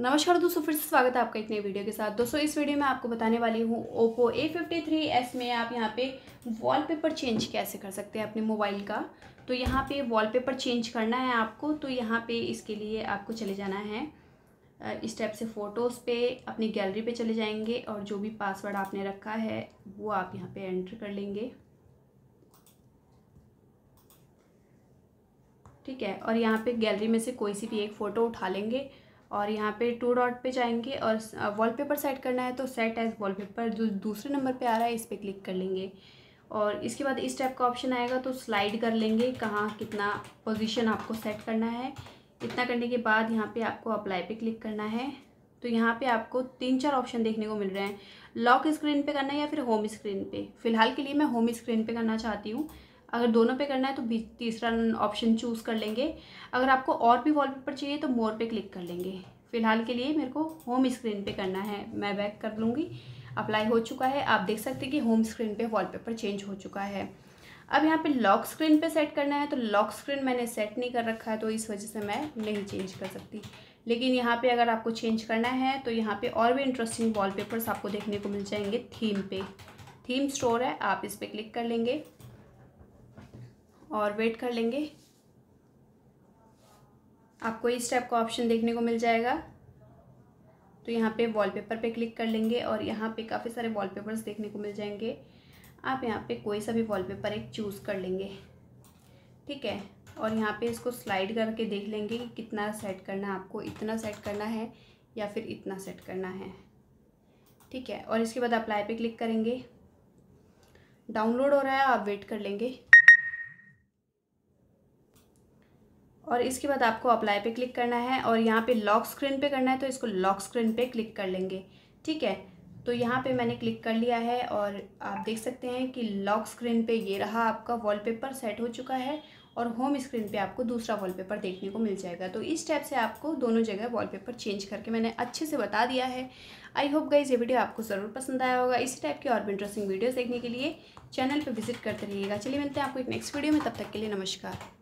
नमस्कार दोस्तों फिर से स्वागत है आपका एक नई वीडियो के साथ दोस्तों इस वीडियो में आपको बताने वाली हूँ Oppo A fifty three S में आप यहाँ पे वॉलपेपर चेंज कैसे कर सकते हैं अपने मोबाइल का तो यहाँ पे वॉलपेपर चेंज करना है आपको तो यहाँ पे इसके लिए आपको चले जाना है इस टाइप से फ़ोटोज़ पे अपनी गैलरी पे चले जाएंगे और जो भी पासवर्ड आपने रखा है वो आप यहाँ पर एंटर कर लेंगे ठीक है और यहाँ पर गैलरी में से कोई सी भी एक फ़ोटो उठा लेंगे और यहाँ पे टू डॉट पे जाएंगे और वॉलपेपर सेट करना है तो सेट एज वॉलपेपर जो दूसरे नंबर पे आ रहा है इस पर क्लिक कर लेंगे और इसके बाद इस टाइप का ऑप्शन आएगा तो स्लाइड कर लेंगे कहाँ कितना पोजीशन आपको सेट करना है इतना करने के बाद यहाँ पे आपको अप्लाई पे क्लिक करना है तो यहाँ पे आपको तीन चार ऑप्शन देखने को मिल रहे हैं लॉक स्क्रीन पे करना है या फिर होम स्क्रीन पे फ़िलहाल के लिए मैं होम स्क्रीन पे करना चाहती हूँ अगर दोनों पे करना है तो तीसरा ऑप्शन चूज़ कर लेंगे अगर आपको और भी वॉलपेपर चाहिए तो मोर पे क्लिक कर लेंगे फ़िलहाल के लिए मेरे को होम स्क्रीन पे करना है मैं बैक कर लूँगी अप्लाई हो चुका है आप देख सकते हैं कि होम स्क्रीन पे वॉलपेपर चेंज हो चुका है अब यहाँ पे लॉक स्क्रीन पे सेट करना है तो लॉक स्क्रीन मैंने सेट नहीं कर रखा है तो इस वजह से मैं नहीं चेंज कर सकती लेकिन यहाँ पे अगर आपको चेंज करना है तो यहाँ पे और भी इंटरेस्टिंग वॉलपेपर्स आपको देखने को मिल जाएंगे थीम पे थीम स्टोर है आप इस पर क्लिक कर लेंगे और वेट कर लेंगे आपको इस टाइप का ऑप्शन देखने को मिल जाएगा तो यहाँ पे वॉलपेपर पे क्लिक कर लेंगे और यहाँ पे काफ़ी सारे वॉलपेपर्स देखने को मिल जाएंगे आप यहाँ पे कोई सा भी वॉलपेपर एक चूज़ कर लेंगे ठीक है और यहाँ पे इसको स्लाइड करके देख लेंगे कि कितना सेट करना है आपको इतना सेट करना है या फिर इतना सेट करना है ठीक है और इसके बाद अप्लाई पे क्लिक करेंगे डाउनलोड हो रहा है आप वेट कर लेंगे और इसके बाद आपको अप्लाई पे क्लिक करना है और यहाँ पे लॉक स्क्रीन पे करना है तो इसको लॉक स्क्रीन पे क्लिक कर लेंगे ठीक है तो यहाँ पे मैंने क्लिक कर लिया है और आप देख सकते हैं कि लॉक स्क्रीन पे ये रहा आपका वॉलपेपर सेट हो चुका है और होम स्क्रीन पे आपको दूसरा वॉलपेपर देखने को मिल जाएगा तो इस टाइप से आपको दोनों जगह वॉलपेपर चेंज करके मैंने अच्छे से बता दिया है आई होप गाइज ये वीडियो आपको ज़रूर पसंद आया होगा इसी टाइप की और भी इंटरेस्टिंग वीडियोज़ देखने के लिए चैनल पर विजिट करते रहिएगा चलिए मिलते हैं आपको एक नेक्स्ट वीडियो में तब तक के लिए नमस्कार